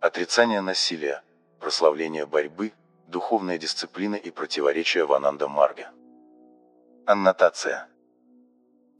Отрицание насилия, прославление борьбы, духовная дисциплина и противоречие Вананда Марга. Аннотация.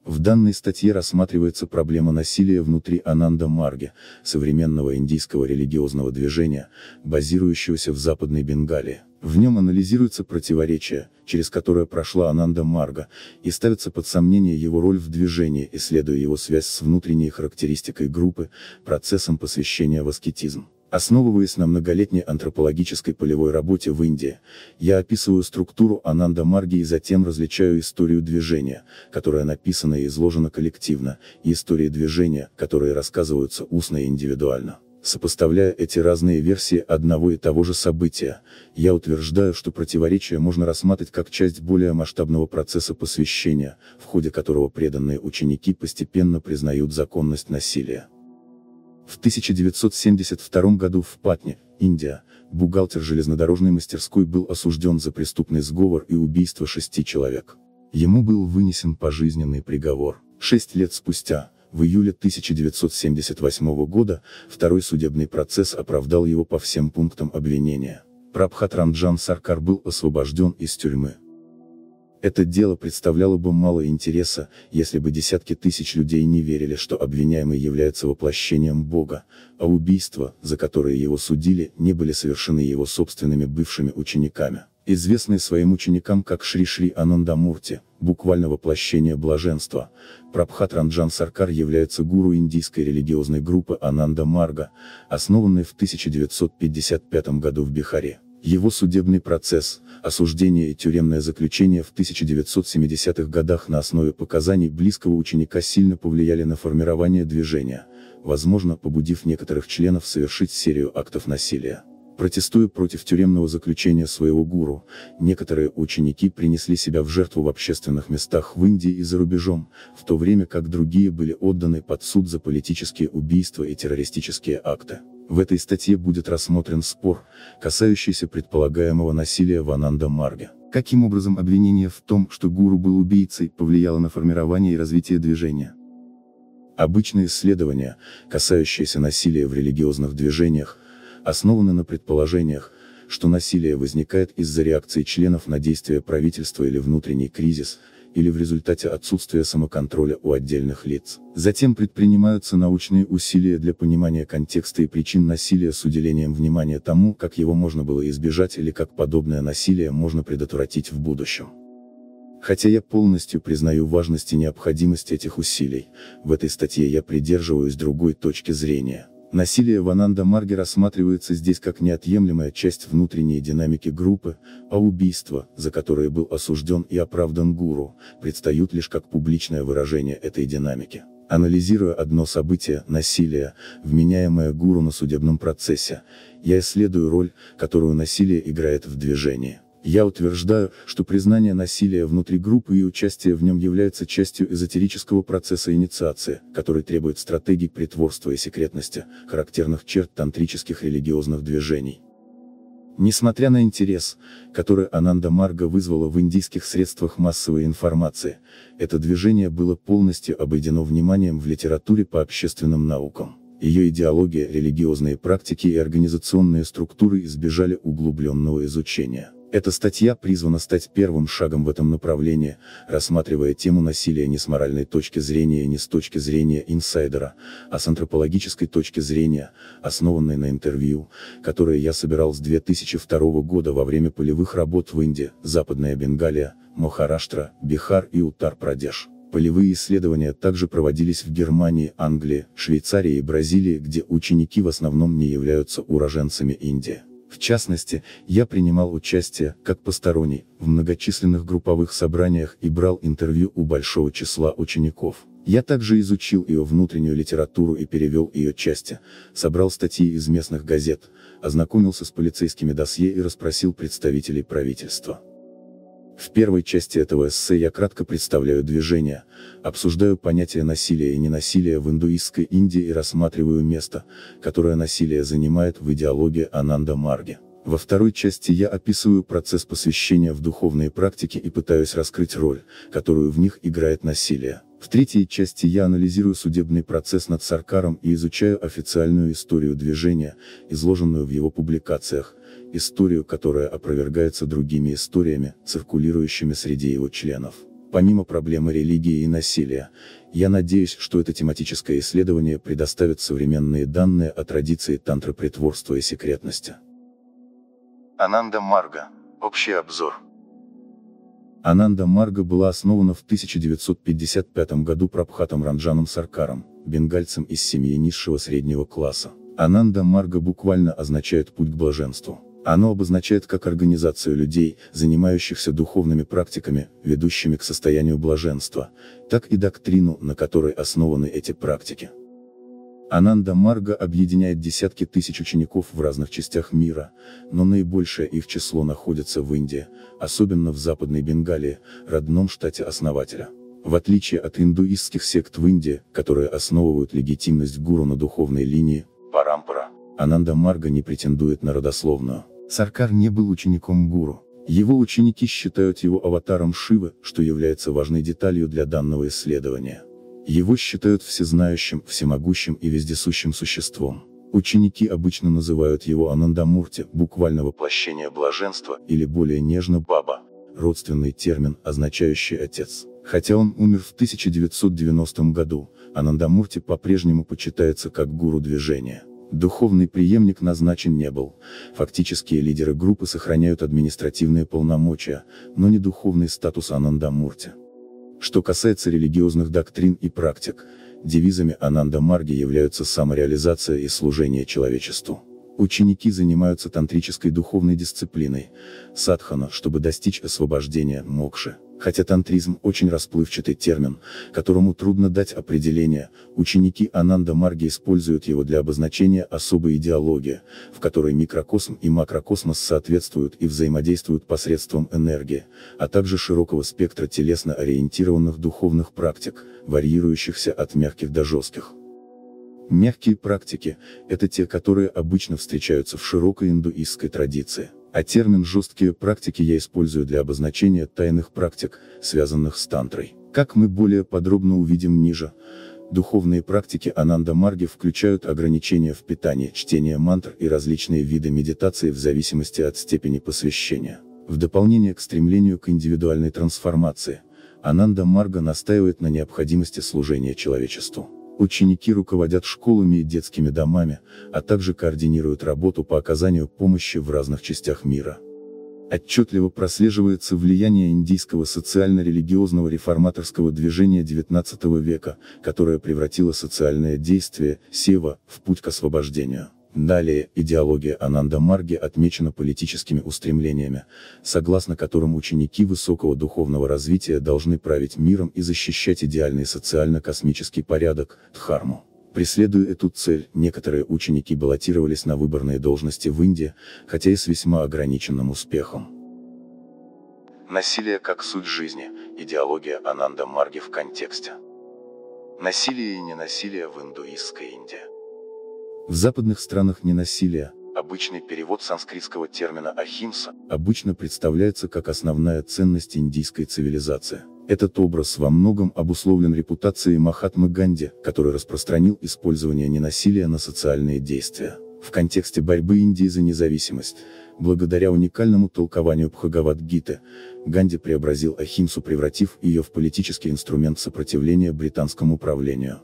В данной статье рассматривается проблема насилия внутри Ананда Марги, современного индийского религиозного движения, базирующегося в Западной Бенгалии. В нем анализируется противоречие, через которое прошла Ананда Марга, и ставится под сомнение его роль в движении, исследуя его связь с внутренней характеристикой группы, процессом посвящения в аскетизм. Основываясь на многолетней антропологической полевой работе в Индии, я описываю структуру Ананда Марги и затем различаю историю движения, которая написана и изложена коллективно, и истории движения, которые рассказываются устно и индивидуально. Сопоставляя эти разные версии одного и того же события, я утверждаю, что противоречие можно рассматривать как часть более масштабного процесса посвящения, в ходе которого преданные ученики постепенно признают законность насилия. В 1972 году в Патне, Индия, бухгалтер железнодорожной мастерской был осужден за преступный сговор и убийство шести человек. Ему был вынесен пожизненный приговор. Шесть лет спустя, в июле 1978 года, второй судебный процесс оправдал его по всем пунктам обвинения. Прабхат Ранджан Саркар был освобожден из тюрьмы. Это дело представляло бы мало интереса, если бы десятки тысяч людей не верили, что обвиняемый является воплощением Бога, а убийства, за которые его судили, не были совершены его собственными бывшими учениками. Известный своим ученикам как Шри Шри Анандамурти, буквально воплощение блаженства, Прабхат Ранджан Саркар является гуру индийской религиозной группы Ананда Марга, основанной в 1955 году в Бихаре. Его судебный процесс, осуждение и тюремное заключение в 1970-х годах на основе показаний близкого ученика сильно повлияли на формирование движения, возможно побудив некоторых членов совершить серию актов насилия. Протестуя против тюремного заключения своего гуру, некоторые ученики принесли себя в жертву в общественных местах в Индии и за рубежом, в то время как другие были отданы под суд за политические убийства и террористические акты. В этой статье будет рассмотрен спор, касающийся предполагаемого насилия Вананда Марга. Каким образом обвинение в том, что гуру был убийцей, повлияло на формирование и развитие движения? Обычные исследования, касающиеся насилия в религиозных движениях, основаны на предположениях, что насилие возникает из-за реакции членов на действия правительства или внутренний кризис, или в результате отсутствия самоконтроля у отдельных лиц. Затем предпринимаются научные усилия для понимания контекста и причин насилия с уделением внимания тому, как его можно было избежать или как подобное насилие можно предотвратить в будущем. Хотя я полностью признаю важность и необходимость этих усилий, в этой статье я придерживаюсь другой точки зрения. Насилие Вананда Марги рассматривается здесь как неотъемлемая часть внутренней динамики группы, а убийства, за которое был осужден и оправдан гуру, предстают лишь как публичное выражение этой динамики. Анализируя одно событие, насилие, вменяемое гуру на судебном процессе, я исследую роль, которую насилие играет в движении. Я утверждаю, что признание насилия внутри группы и участие в нем является частью эзотерического процесса инициации, который требует стратегий притворства и секретности, характерных черт тантрических религиозных движений. Несмотря на интерес, который Ананда Марга вызвала в индийских средствах массовой информации, это движение было полностью обойдено вниманием в литературе по общественным наукам. Ее идеология, религиозные практики и организационные структуры избежали углубленного изучения. Эта статья призвана стать первым шагом в этом направлении, рассматривая тему насилия не с моральной точки зрения и не с точки зрения инсайдера, а с антропологической точки зрения, основанной на интервью, которое я собирал с 2002 года во время полевых работ в Индии, Западная Бенгалия, Махараштра, Бихар и Утар-Прадеш. Полевые исследования также проводились в Германии, Англии, Швейцарии и Бразилии, где ученики в основном не являются уроженцами Индии. В частности, я принимал участие, как посторонний, в многочисленных групповых собраниях и брал интервью у большого числа учеников. Я также изучил ее внутреннюю литературу и перевел ее части, собрал статьи из местных газет, ознакомился с полицейскими досье и расспросил представителей правительства. В первой части этого эссе я кратко представляю движение, обсуждаю понятие насилия и ненасилия в индуистской Индии и рассматриваю место, которое насилие занимает в идеологии Ананда Марги. Во второй части я описываю процесс посвящения в духовные практики и пытаюсь раскрыть роль, которую в них играет насилие. В третьей части я анализирую судебный процесс над Саркаром и изучаю официальную историю движения, изложенную в его публикациях, историю, которая опровергается другими историями, циркулирующими среди его членов. Помимо проблемы религии и насилия, я надеюсь, что это тематическое исследование предоставит современные данные о традиции тантры, притворства и секретности. Ананда Марга. Общий обзор. Ананда Марга была основана в 1955 году Прабхатом Ранжаном Саркаром, бенгальцем из семьи низшего среднего класса. Ананда Марга буквально означает «путь к блаженству». Оно обозначает как организацию людей, занимающихся духовными практиками, ведущими к состоянию блаженства, так и доктрину, на которой основаны эти практики. Ананда Марга объединяет десятки тысяч учеников в разных частях мира, но наибольшее их число находится в Индии, особенно в Западной Бенгалии, родном штате основателя. В отличие от индуистских сект в Индии, которые основывают легитимность гуру на духовной линии, парампара, Ананда Марга не претендует на родословную. Саркар не был учеником гуру. Его ученики считают его аватаром Шивы, что является важной деталью для данного исследования. Его считают всезнающим, всемогущим и вездесущим существом. Ученики обычно называют его Анандамурти, буквально воплощение блаженства, или более нежно Баба, родственный термин, означающий отец. Хотя он умер в 1990 году, Анандамурти по-прежнему почитается как гуру движения. Духовный преемник назначен не был. Фактические лидеры группы сохраняют административные полномочия, но не духовный статус Анандамурти. Что касается религиозных доктрин и практик, девизами Ананда Марги являются самореализация и служение человечеству. Ученики занимаются тантрической духовной дисциплиной, садхана, чтобы достичь освобождения, мокши. Хотя тантризм очень расплывчатый термин, которому трудно дать определение, ученики Ананда Марги используют его для обозначения особой идеологии, в которой микрокосм и макрокосмос соответствуют и взаимодействуют посредством энергии, а также широкого спектра телесно ориентированных духовных практик, варьирующихся от мягких до жестких. Мягкие практики – это те, которые обычно встречаются в широкой индуистской традиции – а термин «жесткие практики» я использую для обозначения тайных практик, связанных с тантрой. Как мы более подробно увидим ниже, духовные практики Ананда Марги включают ограничения в питании, чтение мантр и различные виды медитации в зависимости от степени посвящения. В дополнение к стремлению к индивидуальной трансформации, Ананда Марга настаивает на необходимости служения человечеству. Ученики руководят школами и детскими домами, а также координируют работу по оказанию помощи в разных частях мира. Отчетливо прослеживается влияние индийского социально-религиозного реформаторского движения XIX века, которое превратило социальное действие, сева, в путь к освобождению. Далее, идеология Ананда Марги отмечена политическими устремлениями, согласно которым ученики высокого духовного развития должны править миром и защищать идеальный социально-космический порядок, Дхарму. Преследуя эту цель, некоторые ученики баллотировались на выборные должности в Индии, хотя и с весьма ограниченным успехом. Насилие как суть жизни, идеология Ананда Марги в контексте. Насилие и ненасилие в индуистской Индии. В западных странах ненасилие, обычный перевод санскритского термина «ахимса», обычно представляется как основная ценность индийской цивилизации. Этот образ во многом обусловлен репутацией Махатмы Ганди, который распространил использование ненасилия на социальные действия. В контексте борьбы Индии за независимость, благодаря уникальному толкованию Бхагавадгиты, Ганди преобразил Ахимсу, превратив ее в политический инструмент сопротивления британскому правлению.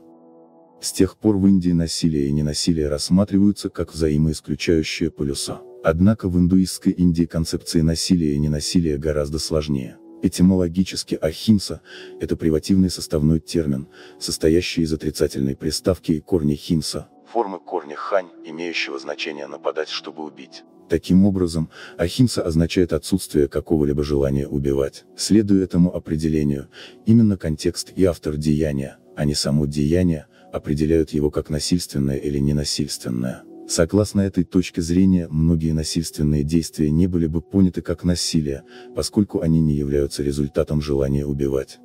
С тех пор в Индии насилие и ненасилие рассматриваются как взаимоисключающие полюса. Однако в индуистской Индии концепции насилия и ненасилия гораздо сложнее. Этимологически «ахимса» — это привативный составной термин, состоящий из отрицательной приставки и корня «химса», формы корня «хань», имеющего значение «нападать, чтобы убить». Таким образом, ахимса означает отсутствие какого-либо желания убивать. Следуя этому определению, именно контекст и автор деяния, а не само деяние – определяют его как насильственное или ненасильственное. Согласно этой точке зрения, многие насильственные действия не были бы поняты как насилие, поскольку они не являются результатом желания убивать.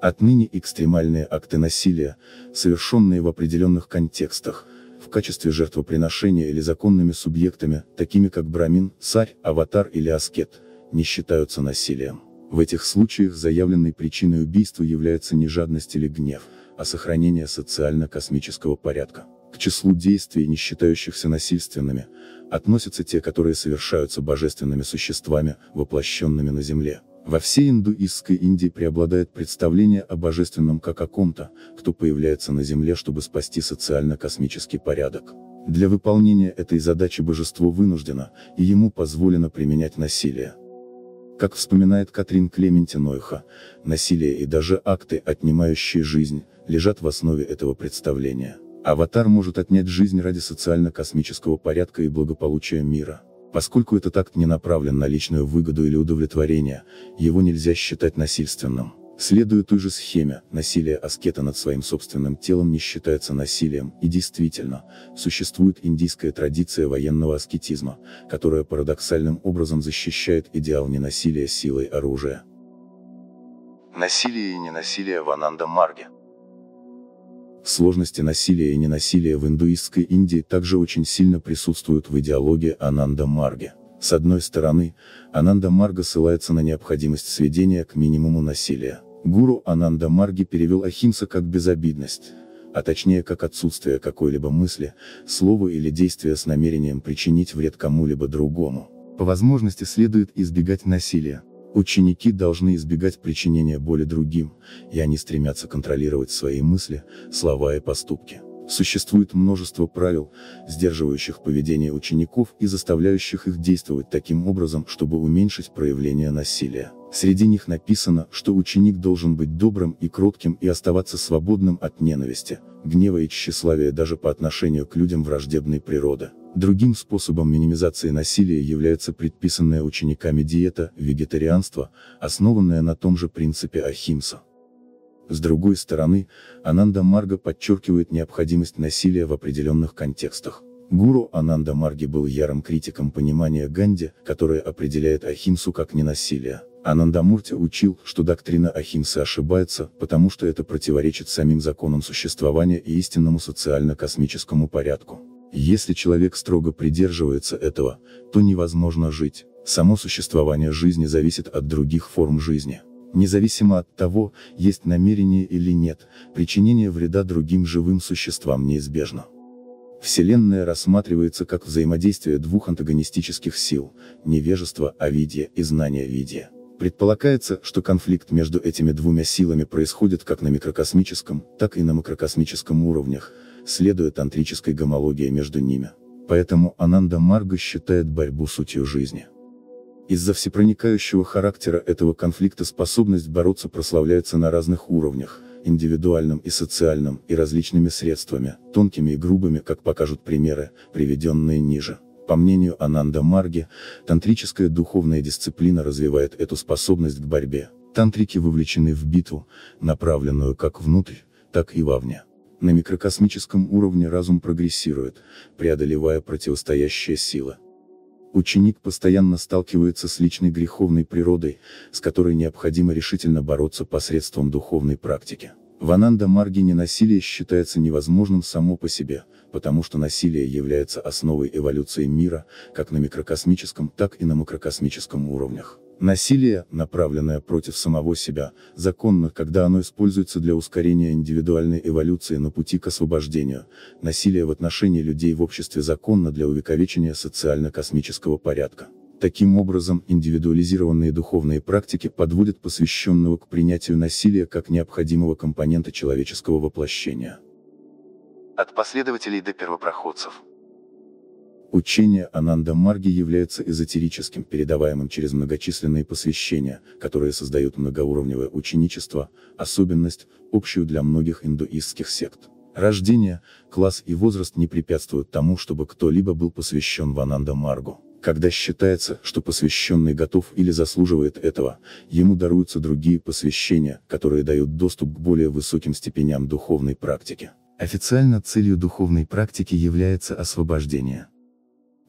Отныне экстремальные акты насилия, совершенные в определенных контекстах, в качестве жертвоприношения или законными субъектами, такими как брамин, царь, аватар или аскет, не считаются насилием. В этих случаях заявленной причиной убийства является не жадность или гнев, а сохранение социально-космического порядка. К числу действий, не считающихся насильственными, относятся те, которые совершаются божественными существами, воплощенными на Земле. Во всей индуистской Индии преобладает представление о божественном как о ком-то, кто появляется на Земле, чтобы спасти социально-космический порядок. Для выполнения этой задачи божество вынуждено, и ему позволено применять насилие. Как вспоминает Катрин Клементи Нойха, насилие и даже акты, отнимающие жизнь, лежат в основе этого представления. Аватар может отнять жизнь ради социально-космического порядка и благополучия мира. Поскольку этот акт не направлен на личную выгоду или удовлетворение, его нельзя считать насильственным. Следуя той же схеме, насилие аскета над своим собственным телом не считается насилием, и действительно, существует индийская традиция военного аскетизма, которая парадоксальным образом защищает идеал ненасилия силой оружия. Насилие и ненасилие в Ананда Марге – Сложности насилия и ненасилия в индуистской Индии также очень сильно присутствуют в идеологии Ананда Марги. С одной стороны, Ананда Марга ссылается на необходимость сведения к минимуму насилия. Гуру Ананда Марги перевел Ахимса как «безобидность», а точнее как отсутствие какой-либо мысли, слова или действия с намерением причинить вред кому-либо другому. По возможности следует избегать насилия. Ученики должны избегать причинения боли другим, и они стремятся контролировать свои мысли, слова и поступки. Существует множество правил, сдерживающих поведение учеников и заставляющих их действовать таким образом, чтобы уменьшить проявление насилия. Среди них написано, что ученик должен быть добрым и кротким и оставаться свободным от ненависти, гнева и тщеславия даже по отношению к людям враждебной природы. Другим способом минимизации насилия является предписанная учениками диета вегетарианство, основанная на том же принципе Ахимса. С другой стороны, Ананда Марга подчеркивает необходимость насилия в определенных контекстах. Гуру Ананда Марги был ярым критиком понимания Ганди, которое определяет Ахимсу как ненасилие. Анандамурти учил, что доктрина Ахимсы ошибается, потому что это противоречит самим законам существования и истинному социально-космическому порядку. Если человек строго придерживается этого, то невозможно жить. Само существование жизни зависит от других форм жизни. Независимо от того, есть намерение или нет, причинение вреда другим живым существам неизбежно. Вселенная рассматривается как взаимодействие двух антагонистических сил – невежество Авидия и знание Видия. Предполагается, что конфликт между этими двумя силами происходит как на микрокосмическом, так и на макрокосмическом уровнях – следуя тантрической гомологии между ними. Поэтому Ананда Марга считает борьбу сутью жизни. Из-за всепроникающего характера этого конфликта способность бороться прославляется на разных уровнях, индивидуальном и социальном, и различными средствами, тонкими и грубыми, как покажут примеры, приведенные ниже. По мнению Ананда Марги, тантрическая духовная дисциплина развивает эту способность к борьбе. Тантрики вовлечены в битву, направленную как внутрь, так и вовне. На микрокосмическом уровне разум прогрессирует, преодолевая противостоящая сила. Ученик постоянно сталкивается с личной греховной природой, с которой необходимо решительно бороться посредством духовной практики. В Ананда Маргине насилие считается невозможным само по себе, потому что насилие является основой эволюции мира, как на микрокосмическом, так и на макрокосмическом уровнях. Насилие, направленное против самого себя, законно, когда оно используется для ускорения индивидуальной эволюции на пути к освобождению. Насилие в отношении людей в обществе законно для увековечения социально-космического порядка. Таким образом, индивидуализированные духовные практики подводят посвященного к принятию насилия как необходимого компонента человеческого воплощения. От последователей до первопроходцев. Учение Ананда Марги является эзотерическим, передаваемым через многочисленные посвящения, которые создают многоуровневое ученичество, особенность, общую для многих индуистских сект. Рождение, класс и возраст не препятствуют тому, чтобы кто-либо был посвящен в Ананда Маргу. Когда считается, что посвященный готов или заслуживает этого, ему даруются другие посвящения, которые дают доступ к более высоким степеням духовной практики. Официально целью духовной практики является освобождение.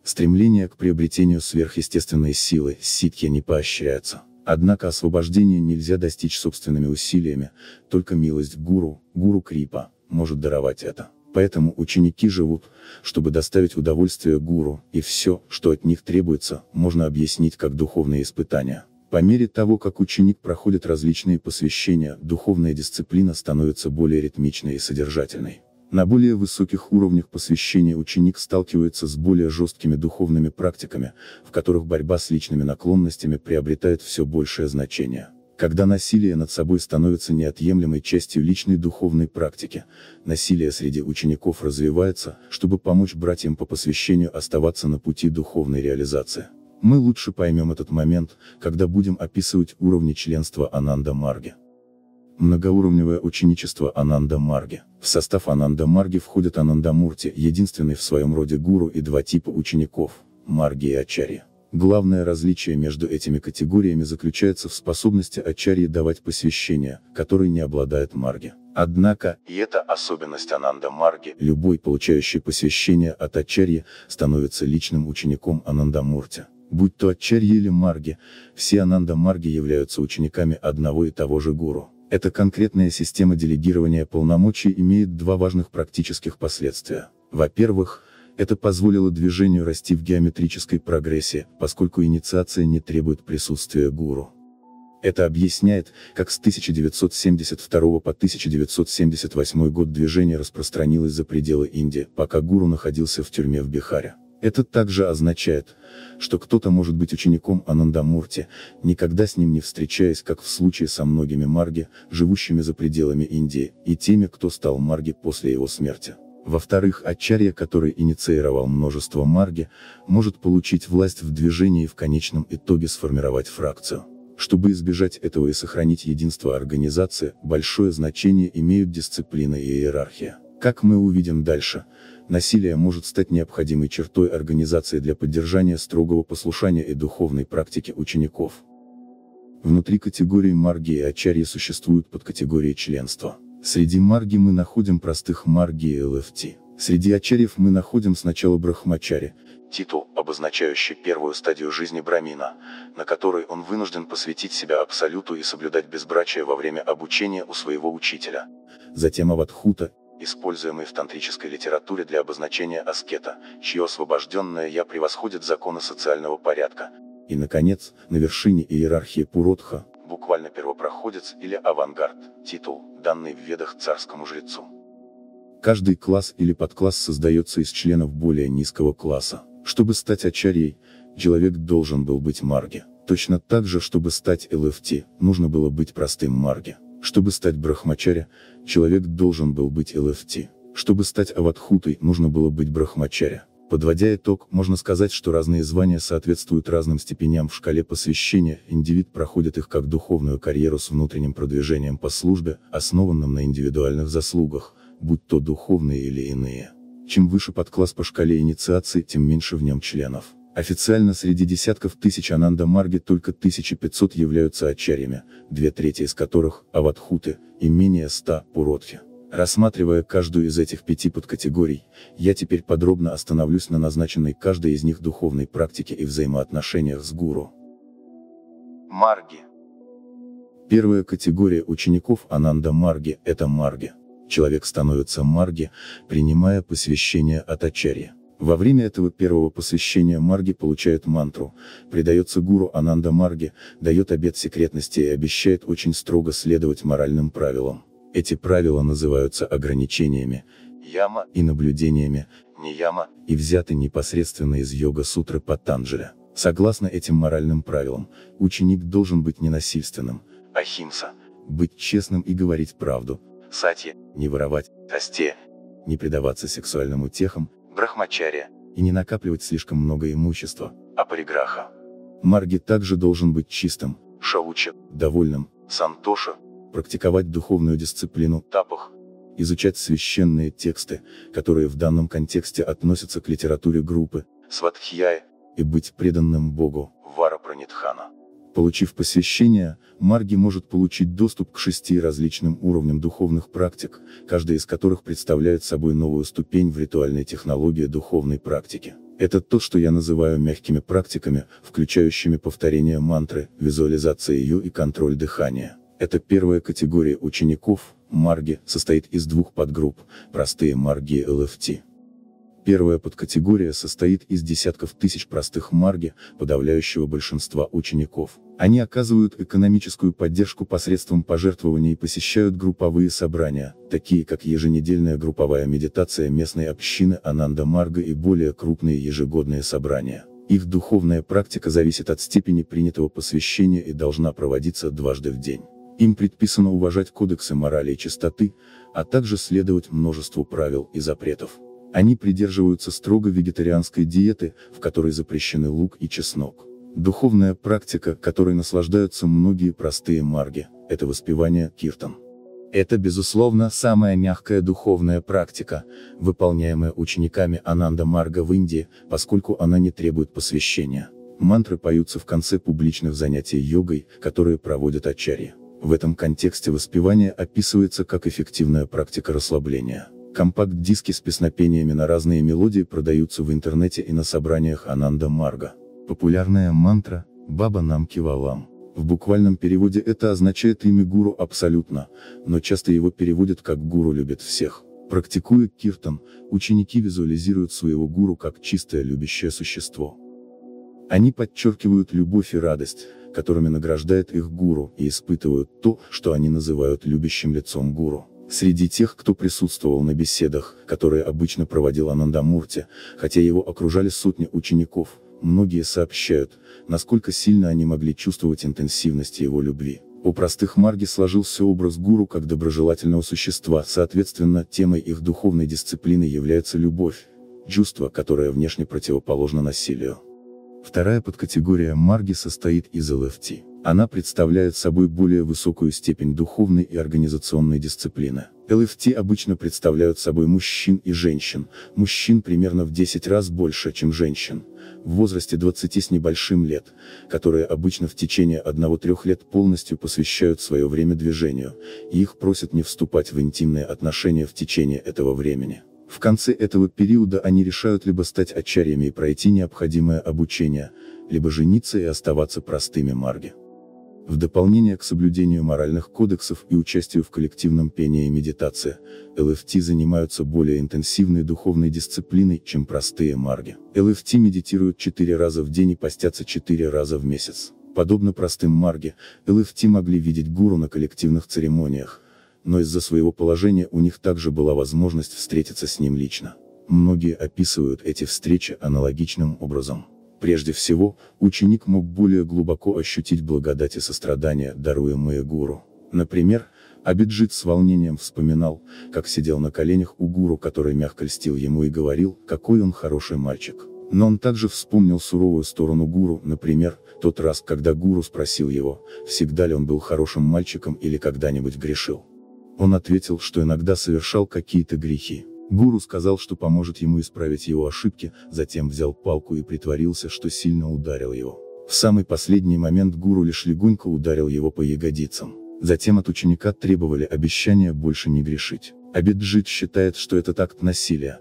Стремление к приобретению сверхъестественной силы, ситхи не поощряются. Однако освобождение нельзя достичь собственными усилиями, только милость гуру, гуру Крипа, может даровать это. Поэтому ученики живут, чтобы доставить удовольствие гуру, и все, что от них требуется, можно объяснить как духовные испытания. По мере того, как ученик проходит различные посвящения, духовная дисциплина становится более ритмичной и содержательной. На более высоких уровнях посвящения ученик сталкивается с более жесткими духовными практиками, в которых борьба с личными наклонностями приобретает все большее значение. Когда насилие над собой становится неотъемлемой частью личной духовной практики, насилие среди учеников развивается, чтобы помочь братьям по посвящению оставаться на пути духовной реализации. Мы лучше поймем этот момент, когда будем описывать уровни членства Ананда Марги многоуровневое ученичество Ананда Марги. В состав Ананда Марги входят Ананда Мурти, единственный в своем роде гуру и два типа учеников – Марги и Ачарьи. Главное различие между этими категориями заключается в способности Ачарьи давать посвящения, которые не обладает Марги. Однако, и это особенность Ананда Марги, любой получающий посвящение от Ачарьи становится личным учеником Ананда Мурти. Будь то Ачарьи или Марги, все Ананда Марги являются учениками одного и того же гуру. Эта конкретная система делегирования полномочий имеет два важных практических последствия. Во-первых, это позволило движению расти в геометрической прогрессии, поскольку инициация не требует присутствия гуру. Это объясняет, как с 1972 по 1978 год движение распространилось за пределы Индии, пока гуру находился в тюрьме в Бихаре. Это также означает, что кто-то может быть учеником Анандамурти, никогда с ним не встречаясь, как в случае со многими Марги, живущими за пределами Индии, и теми, кто стал Марги после его смерти. Во-вторых, Ачарья, который инициировал множество Марги, может получить власть в движении и в конечном итоге сформировать фракцию. Чтобы избежать этого и сохранить единство организации, большое значение имеют дисциплина и иерархия. Как мы увидим дальше, насилие может стать необходимой чертой организации для поддержания строгого послушания и духовной практики учеников. Внутри категории марги и ачарьи существуют подкатегории членства. Среди марги мы находим простых марги и ЛФТ. Среди ачарьев мы находим сначала брахмачари, титул, обозначающий первую стадию жизни Брамина, на которой он вынужден посвятить себя абсолюту и соблюдать безбрачие во время обучения у своего учителя. Затем Аватхута, используемый в тантрической литературе для обозначения аскета, чье освобожденное «я» превосходит законы социального порядка. И, наконец, на вершине иерархии Пуротха, буквально первопроходец или авангард, титул, данный в ведах царскому жрецу. Каждый класс или подкласс создается из членов более низкого класса. Чтобы стать ачарьей, человек должен был быть марги. Точно так же, чтобы стать ЛФТ, нужно было быть простым марги. Чтобы стать брахмачаря, человек должен был быть ЛФТ. Чтобы стать аватхутой, нужно было быть брахмачаря. Подводя итог, можно сказать, что разные звания соответствуют разным степеням в шкале посвящения, индивид проходит их как духовную карьеру с внутренним продвижением по службе, основанным на индивидуальных заслугах, будь то духовные или иные. Чем выше подкласс по шкале инициации, тем меньше в нем членов. Официально среди десятков тысяч Ананда Марги только 1500 являются ачарьями, две трети из которых – аватхуты, и менее 100 – уродхи. Рассматривая каждую из этих пяти подкатегорий, я теперь подробно остановлюсь на назначенной каждой из них духовной практике и взаимоотношениях с гуру. Марги Первая категория учеников Ананда Марги – это Марги. Человек становится Марги, принимая посвящение от Ачарья. Во время этого первого посвящения Марги получает мантру, предается гуру Ананда Марги, дает обет секретности и обещает очень строго следовать моральным правилам. Эти правила называются ограничениями, яма и наблюдениями, не яма и взяты непосредственно из йога-сутры Патанджеля. Согласно этим моральным правилам, ученик должен быть ненасильственным, ахимса, быть честным и говорить правду, сатья, не воровать, асте, не предаваться сексуальным утехам, брахмачария, и не накапливать слишком много имущества, а париграха. Марги также должен быть чистым, шауча, довольным, сантоша, практиковать духовную дисциплину, тапах, изучать священные тексты, которые в данном контексте относятся к литературе группы, сватхьяй, и быть преданным Богу, вара пранитхана. Получив посвящение, Марги может получить доступ к шести различным уровням духовных практик, каждая из которых представляет собой новую ступень в ритуальной технологии духовной практики. Это то, что я называю мягкими практиками, включающими повторение мантры, визуализация ее и контроль дыхания. Эта первая категория учеников, марги, состоит из двух подгрупп, простые марги и ЛФТ. Первая подкатегория состоит из десятков тысяч простых марги, подавляющего большинства учеников. Они оказывают экономическую поддержку посредством пожертвований и посещают групповые собрания, такие как еженедельная групповая медитация местной общины Ананда Марга и более крупные ежегодные собрания. Их духовная практика зависит от степени принятого посвящения и должна проводиться дважды в день. Им предписано уважать кодексы морали и чистоты, а также следовать множеству правил и запретов. Они придерживаются строго вегетарианской диеты, в которой запрещены лук и чеснок. Духовная практика, которой наслаждаются многие простые марги, это воспевание киртан. Это, безусловно, самая мягкая духовная практика, выполняемая учениками Ананда Марга в Индии, поскольку она не требует посвящения. Мантры поются в конце публичных занятий йогой, которые проводят ачарьи. В этом контексте воспевание описывается как эффективная практика расслабления. Компакт-диски с песнопениями на разные мелодии продаются в интернете и на собраниях Ананда Марга. Популярная мантра «Баба нам кивалам». В буквальном переводе это означает имя гуру абсолютно, но часто его переводят как «гуру любит всех». Практикуя киртан, ученики визуализируют своего гуру как чистое любящее существо. Они подчеркивают любовь и радость, которыми награждает их гуру, и испытывают то, что они называют любящим лицом гуру. Среди тех, кто присутствовал на беседах, которые обычно проводил Анандамурти, хотя его окружали сотни учеников, многие сообщают, насколько сильно они могли чувствовать интенсивность его любви. У простых марги сложился образ гуру как доброжелательного существа, соответственно, темой их духовной дисциплины является любовь, чувство, которое внешне противоположно насилию. Вторая подкатегория марги состоит из ЛФТ. Она представляет собой более высокую степень духовной и организационной дисциплины. ЛФТ обычно представляют собой мужчин и женщин, мужчин примерно в 10 раз больше, чем женщин, в возрасте 20 с небольшим лет, которые обычно в течение 1-3 лет полностью посвящают свое время движению, и их просят не вступать в интимные отношения в течение этого времени. В конце этого периода они решают либо стать очарьями и пройти необходимое обучение, либо жениться и оставаться простыми марги. В дополнение к соблюдению моральных кодексов и участию в коллективном пении и медитации, ЛФТ занимаются более интенсивной духовной дисциплиной, чем простые марги. ЛФТ медитируют 4 раза в день и постятся 4 раза в месяц. Подобно простым марги, ЛФТ могли видеть гуру на коллективных церемониях, но из-за своего положения у них также была возможность встретиться с ним лично. Многие описывают эти встречи аналогичным образом. Прежде всего, ученик мог более глубоко ощутить благодать и сострадание, даруемые гуру. Например, Абиджит с волнением вспоминал, как сидел на коленях у гуру, который мягко льстил ему и говорил, какой он хороший мальчик. Но он также вспомнил суровую сторону гуру, например, тот раз, когда гуру спросил его, всегда ли он был хорошим мальчиком или когда-нибудь грешил. Он ответил, что иногда совершал какие-то грехи. Гуру сказал, что поможет ему исправить его ошибки, затем взял палку и притворился, что сильно ударил его. В самый последний момент гуру лишь легонько ударил его по ягодицам. Затем от ученика требовали обещания больше не грешить. Абиджит считает, что этот акт насилия,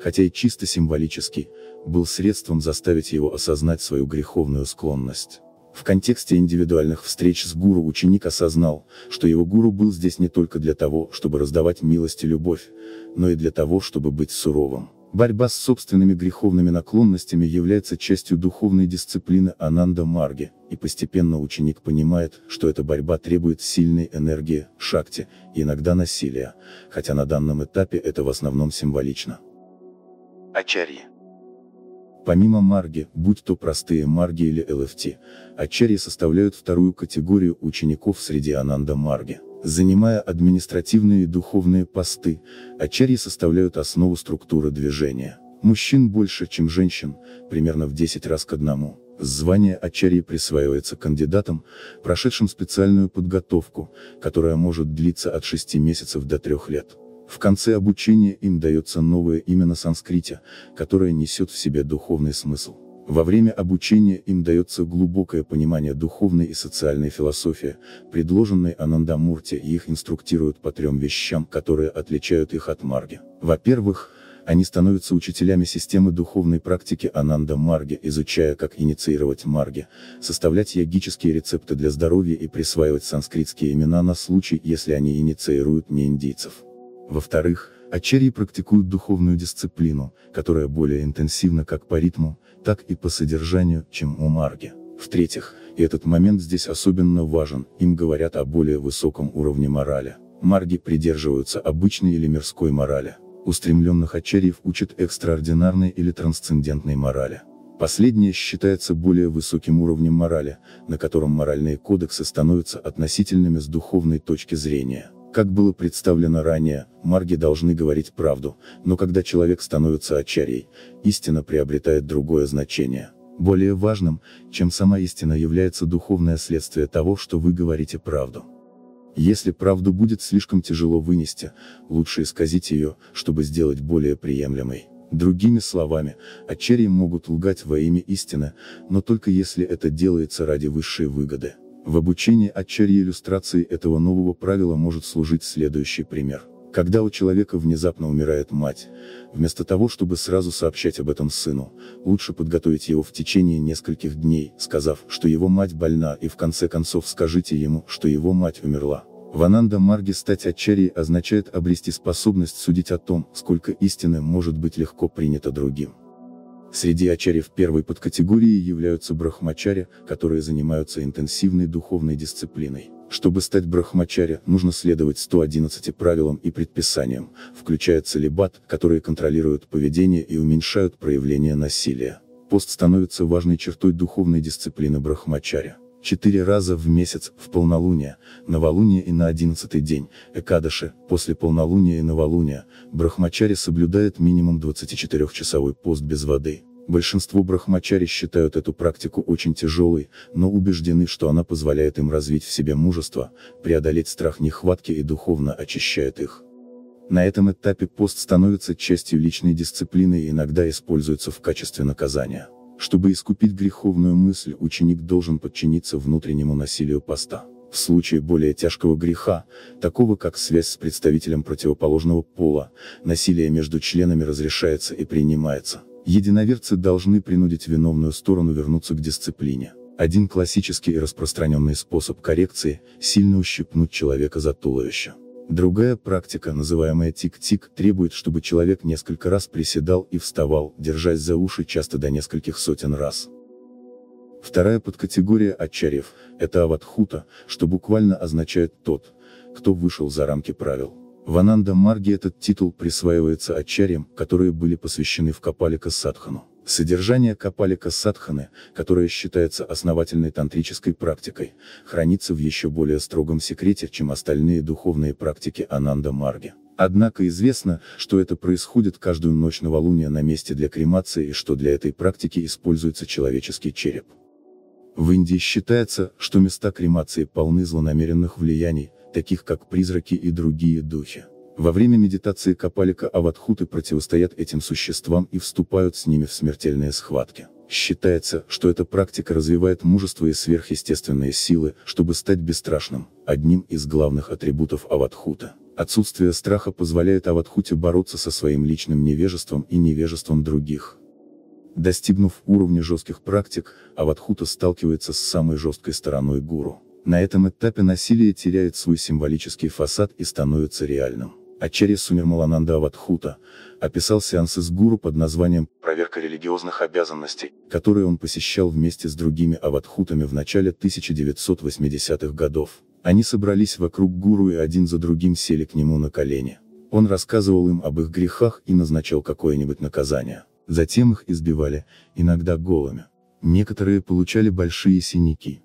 хотя и чисто символический, был средством заставить его осознать свою греховную склонность. В контексте индивидуальных встреч с гуру ученик осознал, что его гуру был здесь не только для того, чтобы раздавать милость и любовь, но и для того, чтобы быть суровым. Борьба с собственными греховными наклонностями является частью духовной дисциплины Ананда Марги, и постепенно ученик понимает, что эта борьба требует сильной энергии, шакти, и иногда насилия, хотя на данном этапе это в основном символично. Ачарьи Помимо марги, будь то простые марги или ЛФТ, ачарьи составляют вторую категорию учеников среди ананда марги. Занимая административные и духовные посты, ачарьи составляют основу структуры движения. Мужчин больше, чем женщин, примерно в 10 раз к одному. Звание ачарьи присваивается кандидатам, прошедшим специальную подготовку, которая может длиться от 6 месяцев до 3 лет. В конце обучения им дается новое имя на санскрите, которое несет в себе духовный смысл. Во время обучения им дается глубокое понимание духовной и социальной философии, предложенной Анандамурти, и их инструктируют по трем вещам, которые отличают их от Марги. Во-первых, они становятся учителями системы духовной практики Ананда Марги, изучая, как инициировать Марги, составлять ягические рецепты для здоровья и присваивать санскритские имена на случай, если они инициируют не индийцев. Во-вторых, Ачарьи практикуют духовную дисциплину, которая более интенсивна как по ритму, так и по содержанию, чем у Марги. В-третьих, и этот момент здесь особенно важен, им говорят о более высоком уровне морали. Марги придерживаются обычной или мирской морали. Устремленных Ачарьев учат экстраординарной или трансцендентной морали. Последнее считается более высоким уровнем морали, на котором моральные кодексы становятся относительными с духовной точки зрения. Как было представлено ранее, марги должны говорить правду, но когда человек становится очарей, истина приобретает другое значение. Более важным, чем сама истина является духовное следствие того, что вы говорите правду. Если правду будет слишком тяжело вынести, лучше исказить ее, чтобы сделать более приемлемой. Другими словами, ачарьи могут лгать во имя истины, но только если это делается ради высшей выгоды. В обучении Ачарьи иллюстрацией этого нового правила может служить следующий пример. Когда у человека внезапно умирает мать, вместо того, чтобы сразу сообщать об этом сыну, лучше подготовить его в течение нескольких дней, сказав, что его мать больна и в конце концов скажите ему, что его мать умерла. Вананда Марги стать Ачарьей означает обрести способность судить о том, сколько истины может быть легко принято другим. Среди ачарьев первой подкатегории являются брахмачаря, которые занимаются интенсивной духовной дисциплиной. Чтобы стать брахмачаря, нужно следовать 111 правилам и предписаниям, включая целебат, которые контролируют поведение и уменьшают проявление насилия. Пост становится важной чертой духовной дисциплины брахмачаря четыре раза в месяц, в полнолуние, новолуние и на одиннадцатый день, Экадаши, после полнолуния и новолуния, брахмачари соблюдают минимум 24-часовой пост без воды. Большинство брахмачари считают эту практику очень тяжелой, но убеждены, что она позволяет им развить в себе мужество, преодолеть страх нехватки и духовно очищает их. На этом этапе пост становится частью личной дисциплины и иногда используется в качестве наказания. Чтобы искупить греховную мысль, ученик должен подчиниться внутреннему насилию поста. В случае более тяжкого греха, такого как связь с представителем противоположного пола, насилие между членами разрешается и принимается. Единоверцы должны принудить виновную сторону вернуться к дисциплине. Один классический и распространенный способ коррекции – сильно ущипнуть человека за туловище. Другая практика, называемая тик-тик, требует, чтобы человек несколько раз приседал и вставал, держась за уши часто до нескольких сотен раз. Вторая подкатегория ачарьев – это аватхута, что буквально означает «тот», кто вышел за рамки правил. В Ананда Марге этот титул присваивается ачарьям, которые были посвящены в Капалика Садхану. Содержание капалика садханы, которое считается основательной тантрической практикой, хранится в еще более строгом секрете, чем остальные духовные практики Ананда Марги. Однако известно, что это происходит каждую ночь новолуния на месте для кремации и что для этой практики используется человеческий череп. В Индии считается, что места кремации полны злонамеренных влияний, таких как призраки и другие духи. Во время медитации Капалика Аватхуты противостоят этим существам и вступают с ними в смертельные схватки. Считается, что эта практика развивает мужество и сверхъестественные силы, чтобы стать бесстрашным, одним из главных атрибутов Аватхута. Отсутствие страха позволяет Аватхуте бороться со своим личным невежеством и невежеством других. Достигнув уровня жестких практик, Аватхута сталкивается с самой жесткой стороной гуру. На этом этапе насилие теряет свой символический фасад и становится реальным. Ачарья Сумермалананда Аватхута, описал сеансы с гуру под названием «Проверка религиозных обязанностей», которые он посещал вместе с другими аватхутами в начале 1980-х годов. Они собрались вокруг гуру и один за другим сели к нему на колени. Он рассказывал им об их грехах и назначал какое-нибудь наказание. Затем их избивали, иногда голыми. Некоторые получали большие синяки.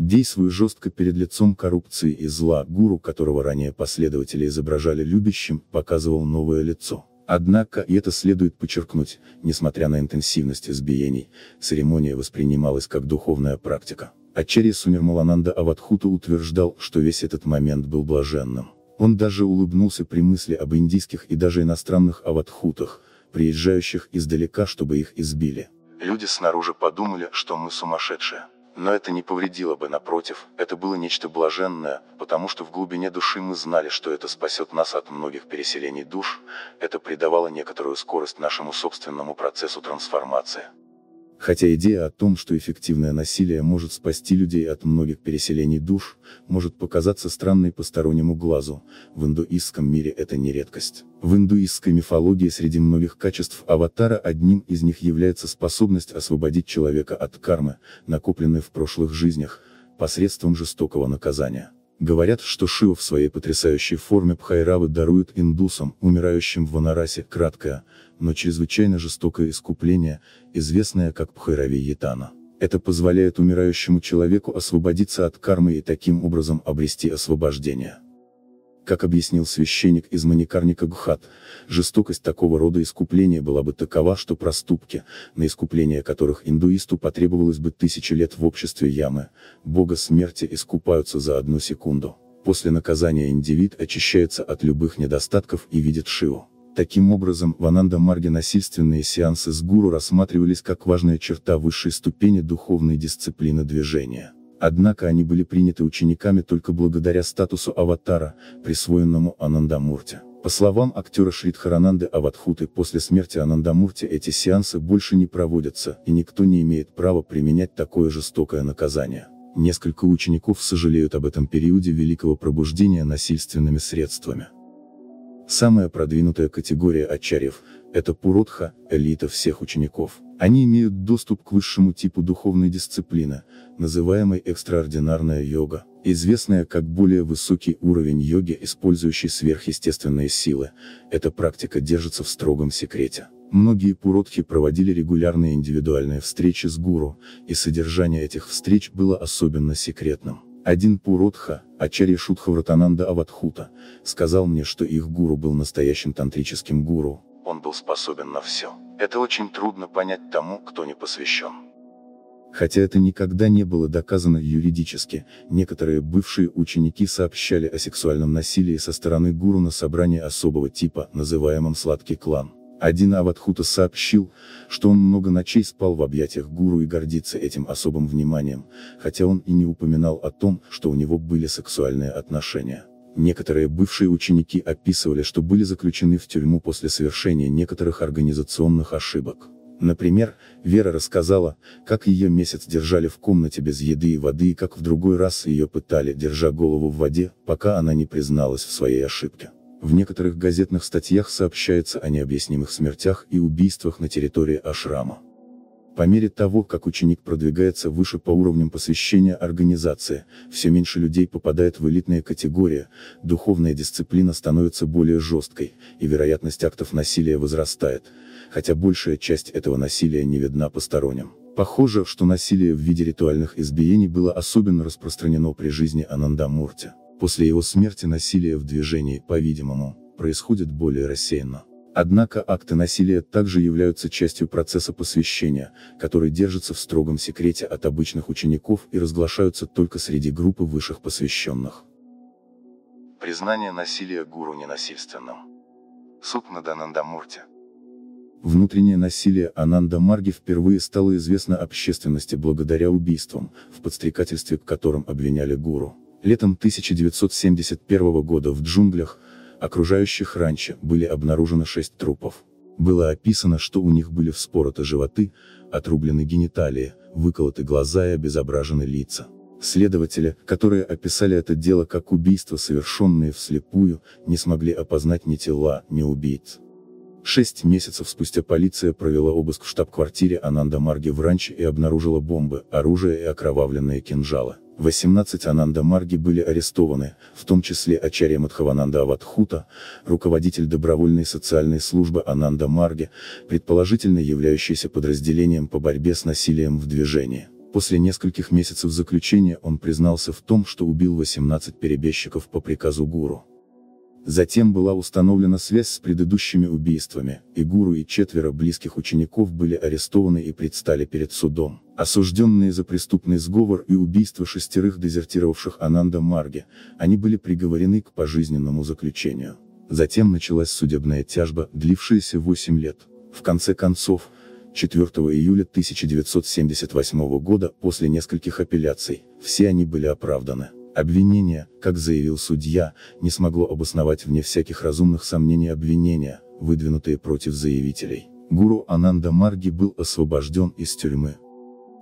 Действую жестко перед лицом коррупции и зла, гуру, которого ранее последователи изображали любящим, показывал новое лицо. Однако, и это следует подчеркнуть, несмотря на интенсивность избиений, церемония воспринималась как духовная практика. Ачарья Сунирмалананда Аватхута утверждал, что весь этот момент был блаженным. Он даже улыбнулся при мысли об индийских и даже иностранных аватхутах, приезжающих издалека, чтобы их избили. Люди снаружи подумали, что мы сумасшедшие. Но это не повредило бы, напротив, это было нечто блаженное, потому что в глубине души мы знали, что это спасет нас от многих переселений душ, это придавало некоторую скорость нашему собственному процессу трансформации. Хотя идея о том, что эффективное насилие может спасти людей от многих переселений душ, может показаться странной постороннему глазу, в индуистском мире это не редкость. В индуистской мифологии среди многих качеств аватара одним из них является способность освободить человека от кармы, накопленной в прошлых жизнях, посредством жестокого наказания. Говорят, что Шива в своей потрясающей форме Пхайравы дарует индусам, умирающим в Анарасе, краткое, но чрезвычайно жестокое искупление, известное как пхайрави Пхайравиетана. Это позволяет умирающему человеку освободиться от кармы и таким образом обрести освобождение. Как объяснил священник из Маникарника Гхат, жестокость такого рода искупления была бы такова, что проступки, на искупление которых индуисту потребовалось бы тысячи лет в обществе ямы, бога смерти искупаются за одну секунду. После наказания индивид очищается от любых недостатков и видит Шиву. Таким образом, в Ананда-марге насильственные сеансы с гуру рассматривались как важная черта высшей ступени духовной дисциплины движения. Однако они были приняты учениками только благодаря статусу аватара, присвоенному Анандамурте. По словам актера Шридхарананды Аватхуты, после смерти Анандамурти эти сеансы больше не проводятся, и никто не имеет права применять такое жестокое наказание. Несколько учеников сожалеют об этом периоде великого пробуждения насильственными средствами. Самая продвинутая категория ачарьев – это пуродха, элита всех учеников. Они имеют доступ к высшему типу духовной дисциплины, называемой экстраординарная йога, известная как более высокий уровень йоги, использующий сверхъестественные силы. Эта практика держится в строгом секрете. Многие пуродхи проводили регулярные индивидуальные встречи с гуру, и содержание этих встреч было особенно секретным. Один Пуродха, Ачарья Вратананда Аватхута, сказал мне, что их гуру был настоящим тантрическим гуру, он был способен на все. Это очень трудно понять тому, кто не посвящен. Хотя это никогда не было доказано юридически, некоторые бывшие ученики сообщали о сексуальном насилии со стороны гуру на собрании особого типа, называемом «сладкий клан». Один Аватхута сообщил, что он много ночей спал в объятиях гуру и гордится этим особым вниманием, хотя он и не упоминал о том, что у него были сексуальные отношения. Некоторые бывшие ученики описывали, что были заключены в тюрьму после совершения некоторых организационных ошибок. Например, Вера рассказала, как ее месяц держали в комнате без еды и воды и как в другой раз ее пытали, держа голову в воде, пока она не призналась в своей ошибке. В некоторых газетных статьях сообщается о необъяснимых смертях и убийствах на территории Ашрама. По мере того, как ученик продвигается выше по уровням посвящения организации, все меньше людей попадает в элитные категории, духовная дисциплина становится более жесткой, и вероятность актов насилия возрастает, хотя большая часть этого насилия не видна посторонним. Похоже, что насилие в виде ритуальных избиений было особенно распространено при жизни Анандамурти. После его смерти насилие в движении, по-видимому, происходит более рассеянно. Однако акты насилия также являются частью процесса посвящения, который держится в строгом секрете от обычных учеников и разглашаются только среди группы высших посвященных. Признание насилия гуру ненасильственным. Суд над Анандамурти. Внутреннее насилие Ананда Марги впервые стало известно общественности благодаря убийствам, в подстрекательстве к которым обвиняли гуру. Летом 1971 года в джунглях, окружающих ранчо, были обнаружены шесть трупов. Было описано, что у них были вспороты животы, отрублены гениталии, выколоты глаза и обезображены лица. Следователи, которые описали это дело как убийство, совершенное вслепую, не смогли опознать ни тела, ни убийц. Шесть месяцев спустя полиция провела обыск в штаб-квартире Ананда Марги в ранчо и обнаружила бомбы, оружие и окровавленные кинжалы. 18 Ананда Марги были арестованы, в том числе Ачарья Мадхавананда Аватхута, руководитель добровольной социальной службы Ананда Марги, предположительно являющийся подразделением по борьбе с насилием в движении. После нескольких месяцев заключения он признался в том, что убил 18 перебежчиков по приказу гуру. Затем была установлена связь с предыдущими убийствами, и гуру и четверо близких учеников были арестованы и предстали перед судом. Осужденные за преступный сговор и убийство шестерых дезертировавших Ананда Марги, они были приговорены к пожизненному заключению. Затем началась судебная тяжба, длившаяся 8 лет. В конце концов, 4 июля 1978 года, после нескольких апелляций, все они были оправданы. Обвинение, как заявил судья, не смогло обосновать вне всяких разумных сомнений обвинения, выдвинутые против заявителей. Гуру Ананда Марги был освобожден из тюрьмы.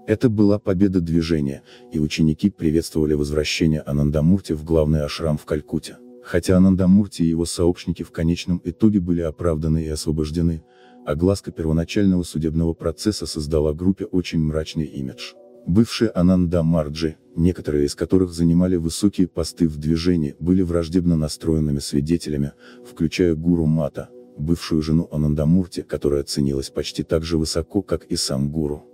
Это была победа движения, и ученики приветствовали возвращение Анандамурти в главный ашрам в Калькуте. Хотя Анандамурти и его сообщники в конечном итоге были оправданы и освобождены, огласка первоначального судебного процесса создала группе очень мрачный имидж. Бывшие Ананда Марджи, некоторые из которых занимали высокие посты в движении, были враждебно настроенными свидетелями, включая гуру Мата, бывшую жену Анандамурти, которая ценилась почти так же высоко, как и сам гуру.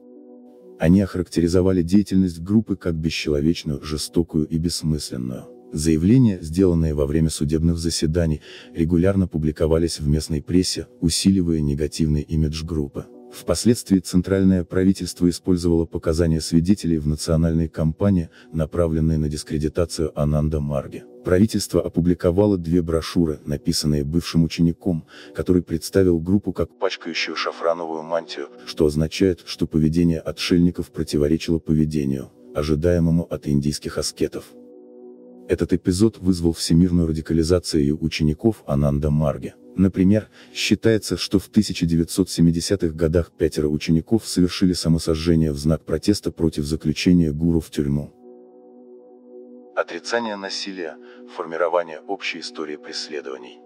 Они охарактеризовали деятельность группы как бесчеловечную, жестокую и бессмысленную. Заявления, сделанные во время судебных заседаний, регулярно публиковались в местной прессе, усиливая негативный имидж группы. Впоследствии центральное правительство использовало показания свидетелей в национальной кампании, направленной на дискредитацию Ананда Марги. Правительство опубликовало две брошюры, написанные бывшим учеником, который представил группу как пачкающую шафрановую мантию, что означает, что поведение отшельников противоречило поведению, ожидаемому от индийских аскетов. Этот эпизод вызвал всемирную радикализацию учеников Ананда Марги. Например, считается, что в 1970-х годах пятеро учеников совершили самосожжение в знак протеста против заключения гуру в тюрьму. Отрицание насилия, формирование общей истории преследований.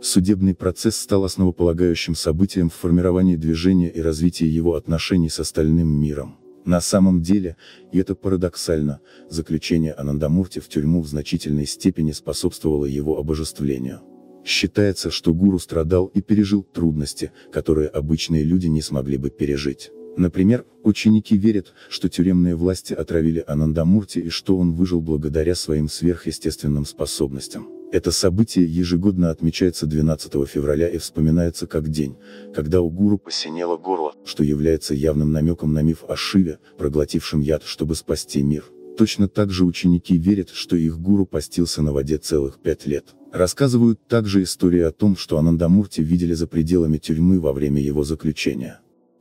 Судебный процесс стал основополагающим событием в формировании движения и развитии его отношений с остальным миром. На самом деле, и это парадоксально, заключение Анандамурти в тюрьму в значительной степени способствовало его обожествлению. Считается, что гуру страдал и пережил трудности, которые обычные люди не смогли бы пережить. Например, ученики верят, что тюремные власти отравили Анандамурти и что он выжил благодаря своим сверхъестественным способностям. Это событие ежегодно отмечается 12 февраля и вспоминается как день, когда у гуру посинело горло, что является явным намеком на миф о Шиве, проглотившем яд, чтобы спасти мир. Точно так же ученики верят, что их гуру постился на воде целых пять лет. Рассказывают также истории о том, что Анандамурти видели за пределами тюрьмы во время его заключения.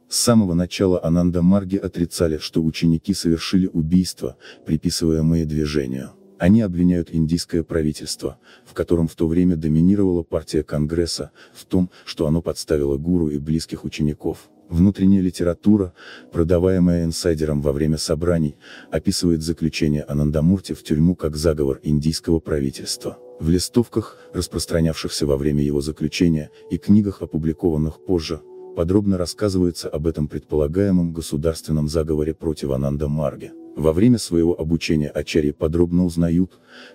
С самого начала Ананда Марги отрицали, что ученики совершили убийство, приписываемые движению. Они обвиняют индийское правительство, в котором в то время доминировала партия Конгресса, в том, что оно подставило гуру и близких учеников. Внутренняя литература, продаваемая инсайдером во время собраний, описывает заключение Анандамурти в тюрьму как заговор индийского правительства. В листовках, распространявшихся во время его заключения, и книгах, опубликованных позже, подробно рассказывается об этом предполагаемом государственном заговоре против Ананда Марги. Во время своего обучения Ачарьи подробно узнают,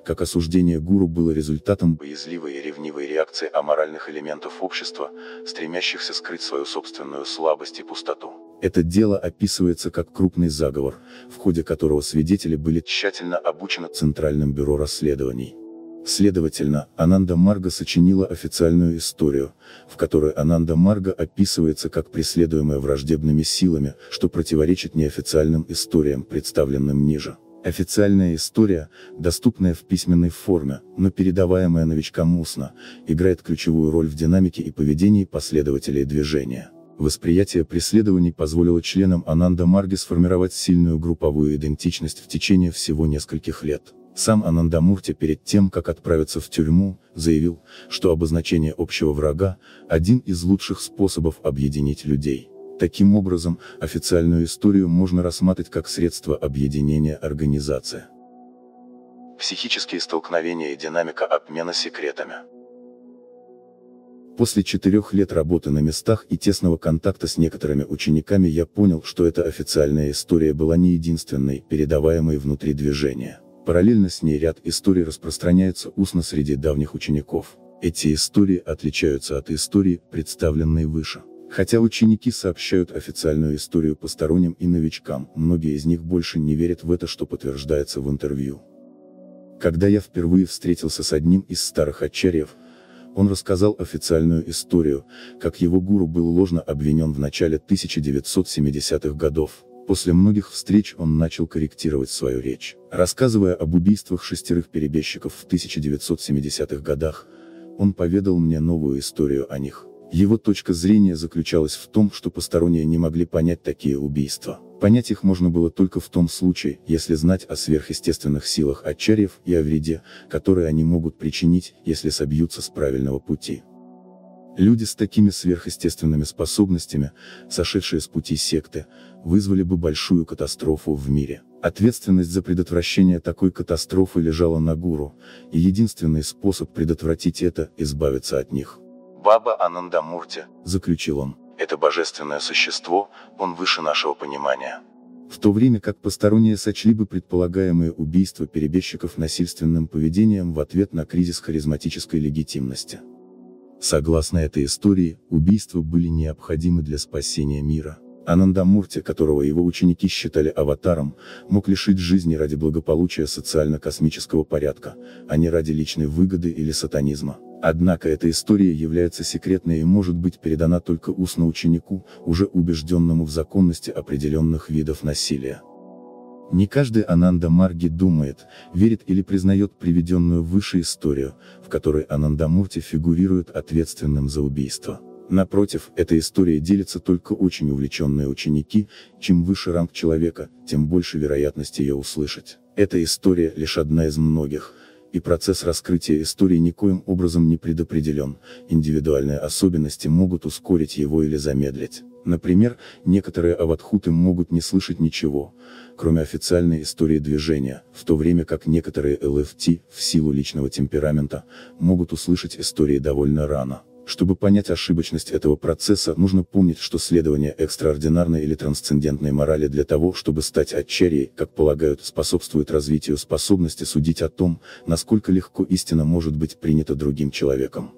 как осуждение гуру было результатом боязливой и ревнивой реакции аморальных элементов общества, стремящихся скрыть свою собственную слабость и пустоту. Это дело описывается как крупный заговор, в ходе которого свидетели были тщательно обучены Центральным бюро расследований. Следовательно, Ананда Марга сочинила официальную историю, в которой Ананда Марга описывается как преследуемая враждебными силами, что противоречит неофициальным историям, представленным ниже. Официальная история, доступная в письменной форме, но передаваемая новичкам устно, играет ключевую роль в динамике и поведении последователей движения. Восприятие преследований позволило членам Ананда Марги сформировать сильную групповую идентичность в течение всего нескольких лет. Сам Анандамурти перед тем, как отправиться в тюрьму, заявил, что обозначение общего врага – один из лучших способов объединить людей. Таким образом, официальную историю можно рассматривать как средство объединения организации. Психические столкновения и динамика обмена секретами. После четырех лет работы на местах и тесного контакта с некоторыми учениками я понял, что эта официальная история была не единственной, передаваемой внутри движения. Параллельно с ней ряд историй распространяется устно среди давних учеников. Эти истории отличаются от истории, представленной выше. Хотя ученики сообщают официальную историю посторонним и новичкам, многие из них больше не верят в это, что подтверждается в интервью. Когда я впервые встретился с одним из старых очарьев, он рассказал официальную историю, как его гуру был ложно обвинен в начале 1970-х годов. После многих встреч он начал корректировать свою речь. Рассказывая об убийствах шестерых перебежчиков в 1970-х годах, он поведал мне новую историю о них. Его точка зрения заключалась в том, что посторонние не могли понять такие убийства. Понять их можно было только в том случае, если знать о сверхъестественных силах отчарьев и о вреде, которые они могут причинить, если собьются с правильного пути. Люди с такими сверхъестественными способностями, сошедшие с пути секты, вызвали бы большую катастрофу в мире. Ответственность за предотвращение такой катастрофы лежала на гуру, и единственный способ предотвратить это – избавиться от них. «Баба Анандамурти», – заключил он, – «это божественное существо, он выше нашего понимания». В то время как посторонние сочли бы предполагаемые убийства перебежчиков насильственным поведением в ответ на кризис харизматической легитимности. Согласно этой истории, убийства были необходимы для спасения мира. Анандамурти, которого его ученики считали аватаром, мог лишить жизни ради благополучия социально-космического порядка, а не ради личной выгоды или сатанизма. Однако эта история является секретной и может быть передана только устно ученику, уже убежденному в законности определенных видов насилия. Не каждый Ананда Марги думает, верит или признает приведенную выше историю, в которой Анандамурти фигурирует ответственным за убийство. Напротив, эта история делится только очень увлеченные ученики, чем выше ранг человека, тем больше вероятность ее услышать. Эта история лишь одна из многих, и процесс раскрытия истории никоим образом не предопределен, индивидуальные особенности могут ускорить его или замедлить. Например, некоторые аватхуты могут не слышать ничего, кроме официальной истории движения, в то время как некоторые ЛФТ, в силу личного темперамента, могут услышать истории довольно рано. Чтобы понять ошибочность этого процесса, нужно помнить, что следование экстраординарной или трансцендентной морали для того, чтобы стать отчарией, как полагают, способствует развитию способности судить о том, насколько легко истина может быть принята другим человеком.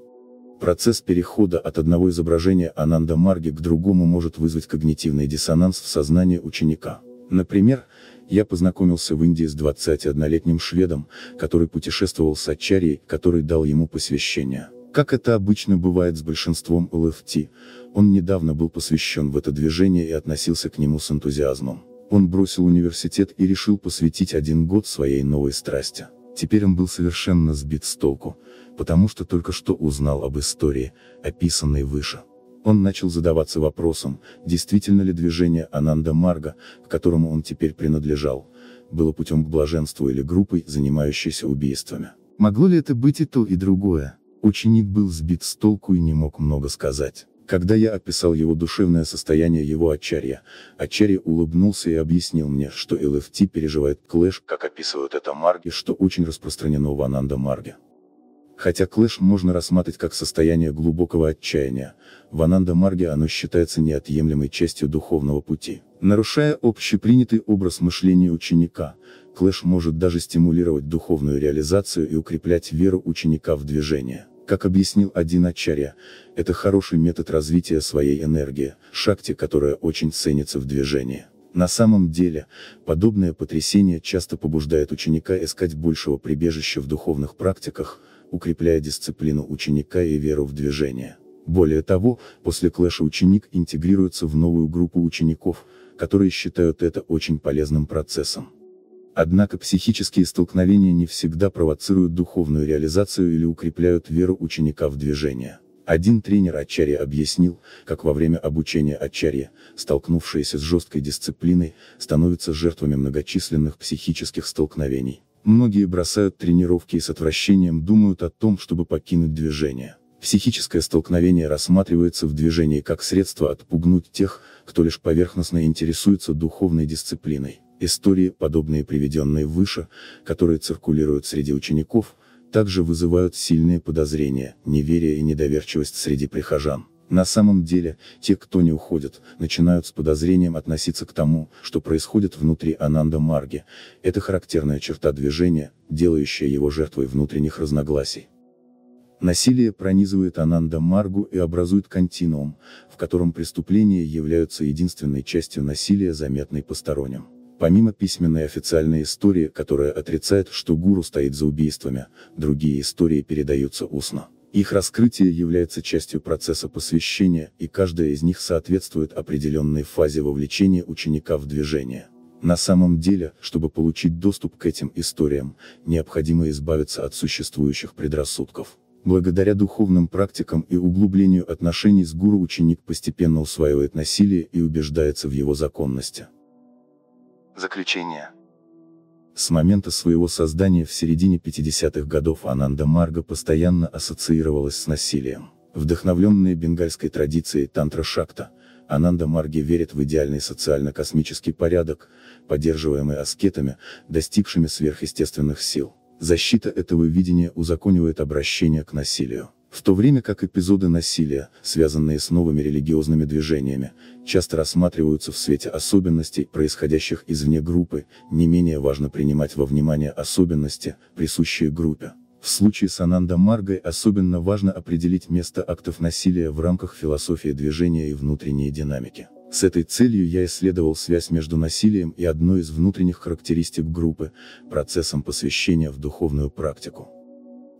Процесс перехода от одного изображения Ананда Марги к другому может вызвать когнитивный диссонанс в сознании ученика. Например, я познакомился в Индии с 21-летним шведом, который путешествовал с Ачарьей, который дал ему посвящение. Как это обычно бывает с большинством ЛФТ, он недавно был посвящен в это движение и относился к нему с энтузиазмом. Он бросил университет и решил посвятить один год своей новой страсти. Теперь он был совершенно сбит с толку, потому что только что узнал об истории, описанной выше. Он начал задаваться вопросом, действительно ли движение Ананда Марга, к которому он теперь принадлежал, было путем к блаженству или группой, занимающейся убийствами. Могло ли это быть и то, и другое? Ученик был сбит с толку и не мог много сказать. Когда я описал его душевное состояние его Ачарья, Ачарья улыбнулся и объяснил мне, что ЛФТ переживает клэш, как описывают это Марги, что очень распространено в Ананда Марге. Хотя клэш можно рассматривать как состояние глубокого отчаяния, в Ананда Марге оно считается неотъемлемой частью духовного пути. Нарушая общепринятый образ мышления ученика, клэш может даже стимулировать духовную реализацию и укреплять веру ученика в движение. Как объяснил один Ачарья, это хороший метод развития своей энергии, шакти, которая очень ценится в движении. На самом деле, подобное потрясение часто побуждает ученика искать большего прибежища в духовных практиках, укрепляя дисциплину ученика и веру в движение. Более того, после клэша ученик интегрируется в новую группу учеников, которые считают это очень полезным процессом. Однако психические столкновения не всегда провоцируют духовную реализацию или укрепляют веру ученика в движение. Один тренер Ачарья объяснил, как во время обучения Ачарья, столкнувшиеся с жесткой дисциплиной, становятся жертвами многочисленных психических столкновений. Многие бросают тренировки и с отвращением думают о том, чтобы покинуть движение. Психическое столкновение рассматривается в движении как средство отпугнуть тех, кто лишь поверхностно интересуется духовной дисциплиной. Истории, подобные приведенные выше, которые циркулируют среди учеников, также вызывают сильные подозрения, неверие и недоверчивость среди прихожан. На самом деле, те, кто не уходит, начинают с подозрением относиться к тому, что происходит внутри Ананда Марги. Это характерная черта движения, делающая его жертвой внутренних разногласий. Насилие пронизывает Ананда Маргу и образует континуум, в котором преступления являются единственной частью насилия, заметной посторонним. Помимо письменной официальной истории, которая отрицает, что гуру стоит за убийствами, другие истории передаются устно. Их раскрытие является частью процесса посвящения, и каждая из них соответствует определенной фазе вовлечения ученика в движение. На самом деле, чтобы получить доступ к этим историям, необходимо избавиться от существующих предрассудков. Благодаря духовным практикам и углублению отношений с гуру ученик постепенно усваивает насилие и убеждается в его законности. Заключение. С момента своего создания в середине 50-х годов Ананда Марга постоянно ассоциировалась с насилием. Вдохновленные бенгальской традицией тантра-шакта, Ананда Марги верит в идеальный социально-космический порядок, поддерживаемый аскетами, достигшими сверхъестественных сил. Защита этого видения узаконивает обращение к насилию. В то время как эпизоды насилия, связанные с новыми религиозными движениями, часто рассматриваются в свете особенностей, происходящих извне группы, не менее важно принимать во внимание особенности, присущие группе. В случае с Ананда Маргой особенно важно определить место актов насилия в рамках философии движения и внутренней динамики. С этой целью я исследовал связь между насилием и одной из внутренних характеристик группы, процессом посвящения в духовную практику.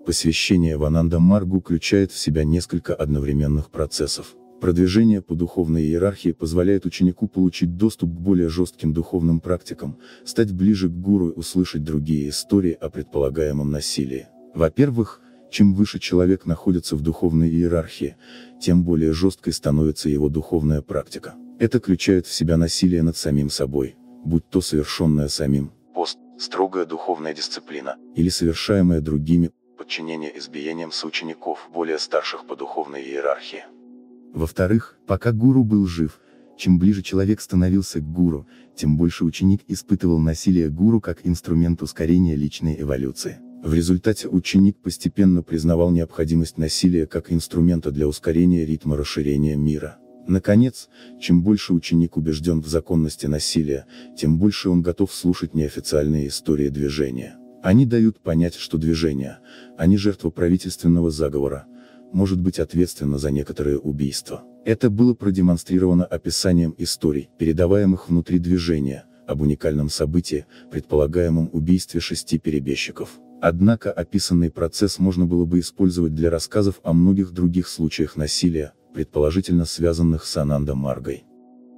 Посвящение в Ананда Маргу включает в себя несколько одновременных процессов. Продвижение по духовной иерархии позволяет ученику получить доступ к более жестким духовным практикам, стать ближе к гуру и услышать другие истории о предполагаемом насилии. Во-первых, чем выше человек находится в духовной иерархии, тем более жесткой становится его духовная практика. Это включает в себя насилие над самим собой, будь то совершенное самим, пост, строгая духовная дисциплина, или совершаемое другими, подчинение избиениям соучеников, более старших по духовной иерархии. Во-вторых, пока гуру был жив, чем ближе человек становился к гуру, тем больше ученик испытывал насилие гуру как инструмент ускорения личной эволюции. В результате ученик постепенно признавал необходимость насилия как инструмента для ускорения ритма расширения мира. Наконец, чем больше ученик убежден в законности насилия, тем больше он готов слушать неофициальные истории движения. Они дают понять, что движение, а не жертва правительственного заговора, может быть ответственно за некоторые убийства. Это было продемонстрировано описанием историй, передаваемых внутри движения, об уникальном событии, предполагаемом убийстве шести перебежчиков. Однако описанный процесс можно было бы использовать для рассказов о многих других случаях насилия, предположительно связанных с Ананда Маргой.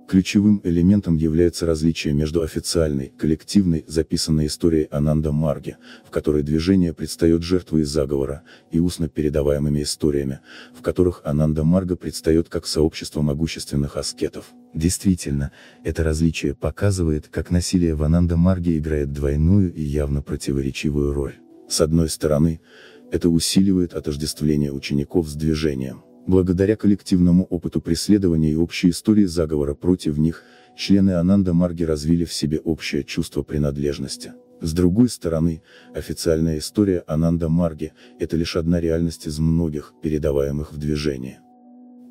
Ключевым элементом является различие между официальной, коллективной, записанной историей Ананда Марги, в которой движение предстает жертвой заговора, и устно передаваемыми историями, в которых Ананда Марга предстает как сообщество могущественных аскетов. Действительно, это различие показывает, как насилие в Ананда Марге играет двойную и явно противоречивую роль. С одной стороны, это усиливает отождествление учеников с движением Благодаря коллективному опыту преследования и общей истории заговора против них, члены Ананда Марги развили в себе общее чувство принадлежности. С другой стороны, официальная история Ананда Марги – это лишь одна реальность из многих, передаваемых в движении.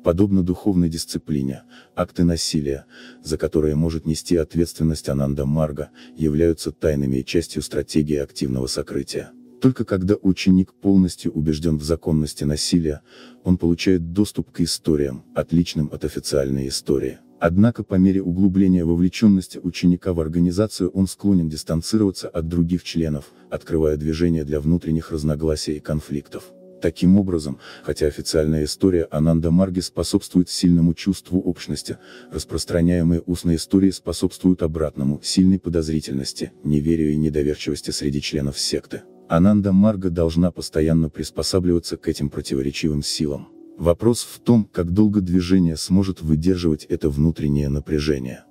Подобно духовной дисциплине, акты насилия, за которые может нести ответственность Ананда Марга, являются тайными и частью стратегии активного сокрытия. Только когда ученик полностью убежден в законности насилия, он получает доступ к историям, отличным от официальной истории. Однако по мере углубления вовлеченности ученика в организацию он склонен дистанцироваться от других членов, открывая движение для внутренних разногласий и конфликтов. Таким образом, хотя официальная история Ананда Марги способствует сильному чувству общности, распространяемые устные истории способствуют обратному, сильной подозрительности, неверию и недоверчивости среди членов секты. Ананда Марга должна постоянно приспосабливаться к этим противоречивым силам. Вопрос в том, как долго движение сможет выдерживать это внутреннее напряжение.